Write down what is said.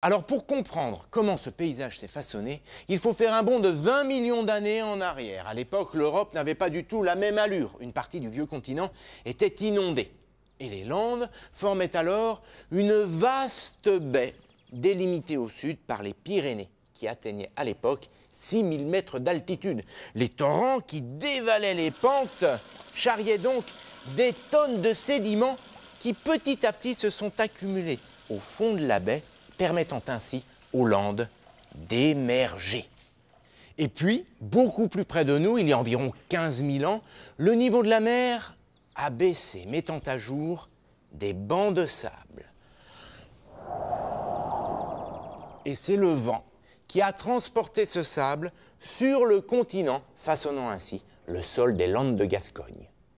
Alors pour comprendre comment ce paysage s'est façonné, il faut faire un bond de 20 millions d'années en arrière. À l'époque, l'Europe n'avait pas du tout la même allure. Une partie du vieux continent était inondée. Et les Landes formaient alors une vaste baie délimitée au sud par les Pyrénées, qui atteignaient à l'époque 6000 mètres d'altitude. Les torrents qui dévalaient les pentes charriaient donc des tonnes de sédiments qui petit à petit se sont accumulés au fond de la baie permettant ainsi aux Landes d'émerger. Et puis, beaucoup plus près de nous, il y a environ 15 000 ans, le niveau de la mer a baissé, mettant à jour des bancs de sable. Et c'est le vent qui a transporté ce sable sur le continent, façonnant ainsi le sol des Landes de Gascogne.